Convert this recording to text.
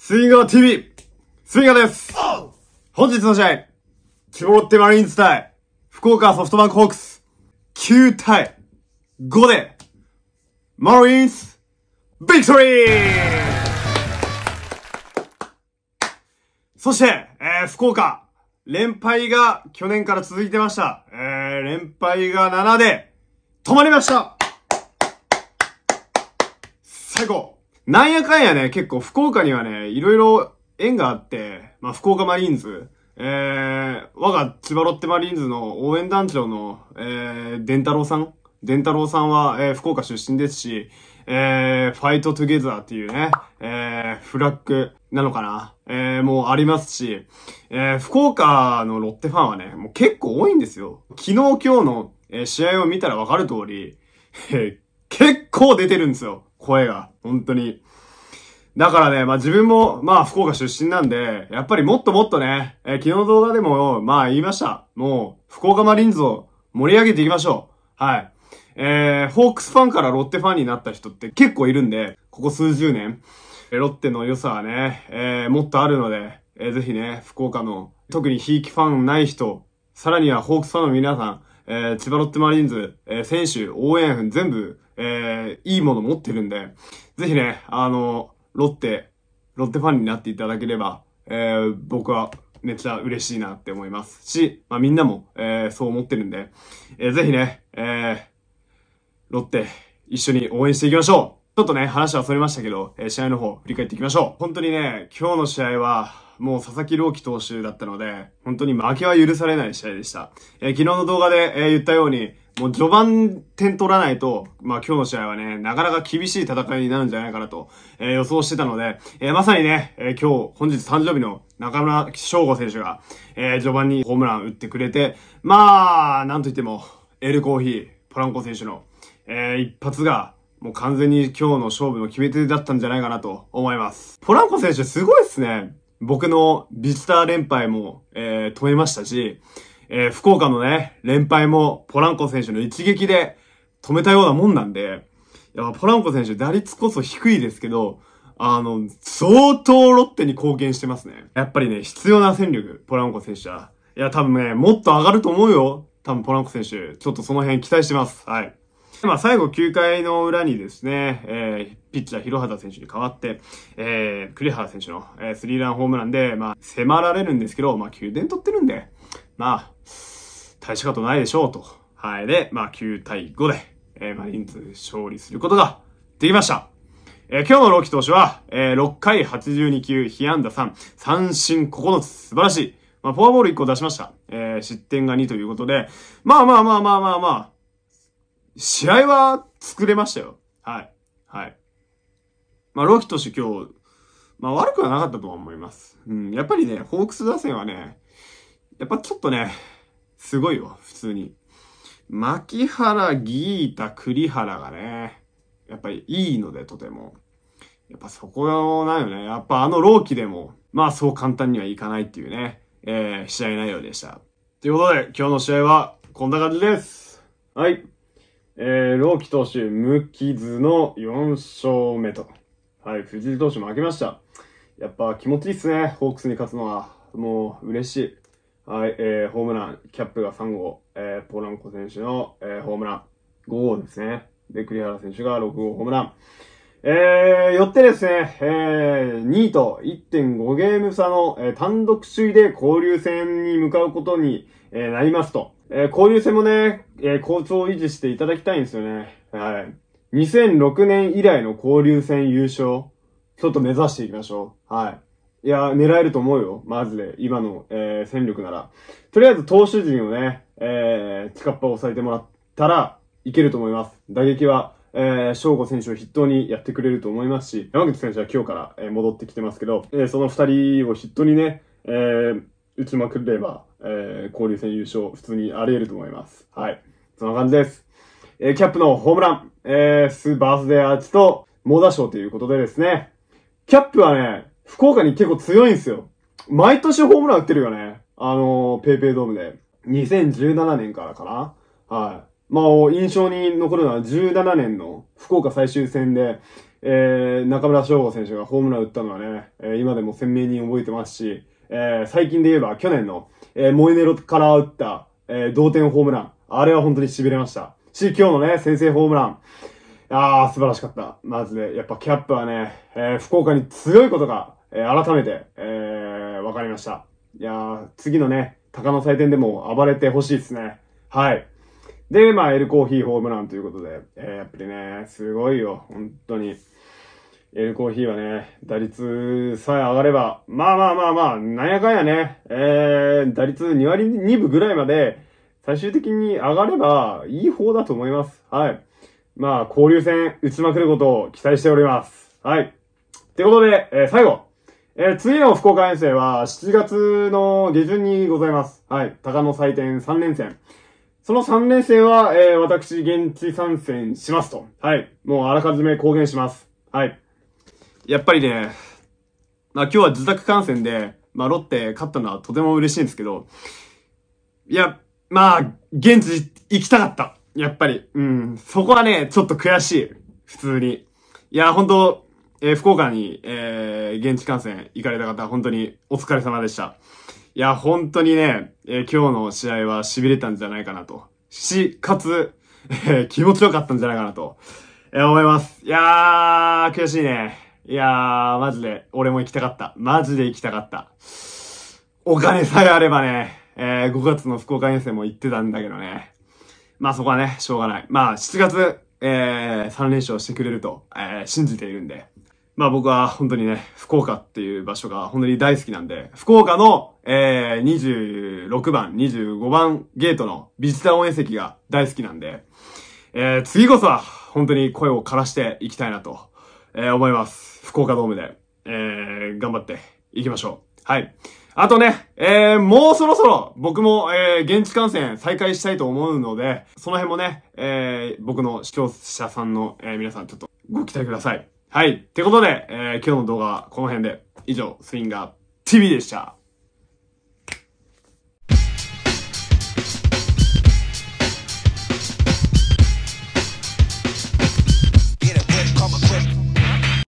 スインガー TV! スインガーです本日の試合、キモロッテマリーンズ対、福岡ソフトバンクホークス、9対5で、マリーンズ、ビクトリーそして、えー、福岡、連敗が去年から続いてました。えー、連敗が7で、止まりました最後なんやかんやね、結構福岡にはね、いろいろ縁があって、まあ、福岡マリーンズ、えー、我が千葉ロッテマリーンズの応援団長の、えー、伝太郎さん伝太郎さんは、えー、福岡出身ですし、えー、ファイトトゥゲザーっていうね、えー、フラッグなのかなえー、もうありますし、えー、福岡のロッテファンはね、もう結構多いんですよ。昨日今日の、えー、試合を見たらわかる通り、えー、結構出てるんですよ。声が。本当に。だからね、まあ自分も、まあ福岡出身なんで、やっぱりもっともっとね、えー、昨日の動画でも、まあ言いました。もう、福岡マリンズを盛り上げていきましょう。はい。えー、ホークスファンからロッテファンになった人って結構いるんで、ここ数十年、ロッテの良さはね、えー、もっとあるので、えー、ぜひね、福岡の、特にひいきファンない人、さらにはホークスファンの皆さん、えー、千葉ロッテマリーンズ、えー、選手、応援全部いいもの持ってるんで、ぜひね、あの、ロッテ、ロッテファンになっていただければ、えー、僕はめっちゃ嬉しいなって思いますし、まあ、みんなも、えー、そう思ってるんで、えー、ぜひね、えー、ロッテ、一緒に応援していきましょうちょっとね、話はそれましたけど、えー、試合の方、振り返っていきましょう本当にね、今日の試合は、もう佐々木朗希投手だったので、本当に負けは許されない試合でした。えー、昨日の動画で、えー、言ったように、もう序盤点取らないと、まあ今日の試合はね、なかなか厳しい戦いになるんじゃないかなと、えー、予想してたので、えー、まさにね、えー、今日、本日誕生日の中村翔吾選手が、え序盤にホームラン打ってくれて、まあ、なんといっても、エルコーヒー、ポランコ選手の、え一発が、もう完全に今日の勝負の決め手だったんじゃないかなと思います。ポランコ選手すごいっすね。僕のビスター連敗も、え止めましたし、えー、福岡のね、連敗もポランコ選手の一撃で止めたようなもんなんで、いや、ポランコ選手打率こそ低いですけど、あの、相当ロッテに貢献してますね。やっぱりね、必要な戦力、ポランコ選手は。いや、多分ね、もっと上がると思うよ。多分ポランコ選手。ちょっとその辺期待してます。はい。まあ、最後9回の裏にですね、えー、ピッチャー広畑選手に代わって、えー、栗原選手の、えー、スリーランホームランで、まあ、迫られるんですけど、まあ、9点取ってるんで、まあ、大したことないでしょうと。はい。で、まあ9対5で、えー、マリンズ勝利することができました。えー、今日のローキ投手は、えー、6回82球、被安打3、三振9つ、素晴らしい。まあ、フォアボール1個出しました。えー、失点が2ということで、まあまあまあまあまあまあ、試合は作れましたよ。はい。はい。まあ、ローキ投手今日、まあ悪くはなかったとは思います。うん、やっぱりね、ホークス打線はね、やっぱちょっとね、すごいわ、普通に。牧原、ギータ、栗原がね、やっぱりいいので、とても。やっぱそこなよね。やっぱあの老期でも、まあそう簡単にはいかないっていうね、えー、試合内容でした。ということで、今日の試合はこんな感じです。はい。えー、老期投手、無傷の4勝目と。はい、藤井投手負けました。やっぱ気持ちいいっすね、ホークスに勝つのは。もう嬉しい。はい、えー、ホームラン、キャップが3号、えー、ポランコ選手の、えー、ホームラン、5号ですね。で、栗原選手が6号ホームラン。えー、よってですね、えー、2位と1.5ゲーム差の、えー、単独首位で交流戦に向かうことに、えー、なりますと。えー、交流戦もね、えー、好調を維持していただきたいんですよね。はい。2006年以来の交流戦優勝、ちょっと目指していきましょう。はい。いや、狙えると思うよ。マジで。今の、えー、戦力なら。とりあえず投手陣をね、えー、近っ端を抑えてもらったらいけると思います。打撃は、えー、翔吾選手を筆頭にやってくれると思いますし、山口選手は今日から、えー、戻ってきてますけど、えー、その二人を筆頭にね、えー、打ちまくれば、えー、交流戦優勝、普通にあり得ると思います。はい。そんな感じです。えー、キャップのホームラン、えー、スーバースデーアーチと、猛打賞ということでですね、キャップはね、福岡に結構強いんですよ。毎年ホームラン打ってるよね。あのー、ペイペイドームで。2017年からかなはい。まあ、印象に残るのは17年の福岡最終戦で、えー、中村翔吾選手がホームラン打ったのはね、えー、今でも鮮明に覚えてますし、えー、最近で言えば去年の、えー、モイネロから打った、えー、同点ホームラン。あれは本当に痺れました。し、今日のね、先制ホームラン。ああ、素晴らしかった。まずね、やっぱキャップはね、えー、福岡に強いことが、えー、改めて、えー、わかりました。いや次のね、鷹の祭典でも暴れてほしいですね。はい。で、まあ、エルコーヒーホームランということで、えー、やっぱりね、すごいよ、本当に。エルコーヒーはね、打率さえ上がれば、まあまあまあまあ、なんやかんやね、えー、打率2割2分ぐらいまで、最終的に上がればいい方だと思います。はい。まあ、交流戦打ちまくることを期待しております。はい。ってことで、えー、最後。えー、次の福岡遠征は7月の下旬にございます。はい。高野祭典3連戦。その3連戦は、えー、私、現地参戦しますと。はい。もうあらかじめ公言します。はい。やっぱりね、まあ今日は自宅観戦で、まあロッテ勝ったのはとても嬉しいんですけど、いや、まあ、現地行きたかった。やっぱり、うん、そこはね、ちょっと悔しい。普通に。いや、本当えー、福岡に、えー、現地観戦行かれた方、本当にお疲れ様でした。いや、本当にね、えー、今日の試合は痺れたんじゃないかなと。し、かつ、えー、気持ちよかったんじゃないかなと、えー、思います。いやー、悔しいね。いやー、マジで、俺も行きたかった。マジで行きたかった。お金さえあればね、えー、5月の福岡遠征も行ってたんだけどね。まあそこはね、しょうがない。まあ7月、えー、3連勝してくれると、えー、信じているんで。まあ僕は本当にね、福岡っていう場所が本当に大好きなんで、福岡の、えー、26番、25番ゲートのビジター応援席が大好きなんで、えー、次こそは本当に声を枯らしていきたいなと、えー、思います。福岡ドームで、えー、頑張っていきましょう。はい。あとね、えー、もうそろそろ僕も、えー、現地観戦再開したいと思うので、その辺もね、えー、僕の視聴者さんの、えー、皆さんちょっとご期待ください。はい。ってことで、えー、今日の動画はこの辺で。以上、スインガー TV でした。